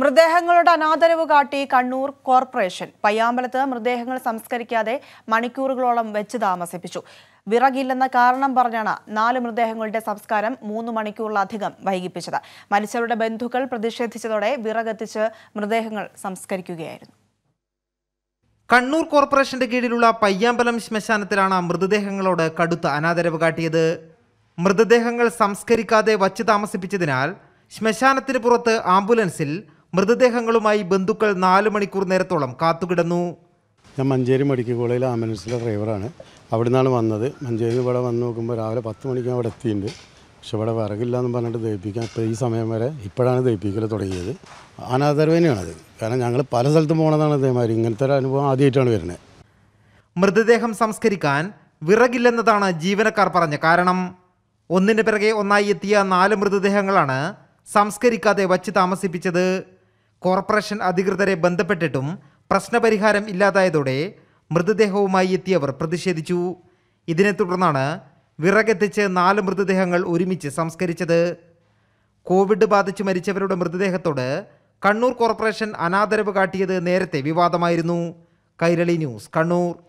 മൃതദേഹങ്ങളുടെ അനാദരവ് കാട്ടി കണ്ണൂർ കോർപ്പറേഷൻ പയ്യാമ്പലത്ത് മൃതദേഹങ്ങൾ സംസ്കരിക്കാതെ മണിക്കൂറുകളോളം വെച്ച് താമസിപ്പിച്ചു വിറകില്ലെന്ന കാരണം പറഞ്ഞാണ് നാല് മൃതദേഹങ്ങളുടെ സംസ്കാരം മൂന്ന് മണിക്കൂറിലധികം വൈകിപ്പിച്ചത് മരിച്ചവരുടെ ബന്ധുക്കൾ പ്രതിഷേധിച്ചതോടെ വിറകെത്തിച്ച് മൃതദേഹങ്ങൾ സംസ്കരിക്കുകയായിരുന്നു കണ്ണൂർ കോർപ്പറേഷന്റെ കീഴിലുള്ള പയ്യാമ്പലം ശ്മശാനത്തിലാണ് മൃതദേഹങ്ങളോട് കടുത്ത അനാദരവ് കാട്ടിയത് മൃതദേഹങ്ങൾ സംസ്കരിക്കാതെ വച്ച് താമസിപ്പിച്ചതിനാൽ ശ്മശാനത്തിന് പുറത്ത് ആംബുലൻസിൽ മൃതദേഹങ്ങളുമായി ബന്ധുക്കൾ നാല് മണിക്കൂർ നേരത്തോളം കാത്തുകിടന്നു ഞാൻ മഞ്ചേരി മെഡിക്കൽ കോളേജിൽ ആംബുലൻസിലെ ഡ്രൈവറാണ് അവിടെ നിന്നാണ് വന്നത് മഞ്ചേരി ഇവിടെ വന്ന് നോക്കുമ്പോൾ രാവിലെ പത്ത് മണിക്ക് അവിടെ എത്തിയിട്ടുണ്ട് പക്ഷെ ഇവിടെ എന്ന് പറഞ്ഞിട്ട് ദഹിപ്പിക്കാൻ ഇപ്പോൾ ഈ സമയം വരെ ഇപ്പോഴാണ് ദഹിപ്പിക്കൽ തുടങ്ങിയത് അനാദരവേനയാണത് കാരണം ഞങ്ങൾ പല സ്ഥലത്തും പോകണതാണ് അതേമാതിരി ഇങ്ങനത്തെ ഒരു അനുഭവം ആദ്യമായിട്ടാണ് വരുന്നത് മൃതദേഹം സംസ്കരിക്കാൻ വിറകില്ലെന്നതാണ് ജീവനക്കാർ പറഞ്ഞ കാരണം ഒന്നിന് പിറകെ ഒന്നായി എത്തിയ നാല് മൃതദേഹങ്ങളാണ് സംസ്കരിക്കാതെ വച്ച് താമസിപ്പിച്ചത് കോർപ്പറേഷൻ അധികൃതരെ ബന്ധപ്പെട്ടിട്ടും പ്രശ്നപരിഹാരം ഇല്ലാതായതോടെ മൃതദേഹവുമായി എത്തിയവർ പ്രതിഷേധിച്ചു ഇതിനെ തുടർന്നാണ് വിറകെത്തിച്ച് നാല് മൃതദേഹങ്ങൾ ഒരുമിച്ച് സംസ്കരിച്ചത് കോവിഡ് ബാധിച്ച് മരിച്ചവരുടെ മൃതദേഹത്തോട് കണ്ണൂർ കോർപ്പറേഷൻ അനാദരവ് കാട്ടിയത് നേരത്തെ വിവാദമായിരുന്നു കൈരളി ന്യൂസ് കണ്ണൂർ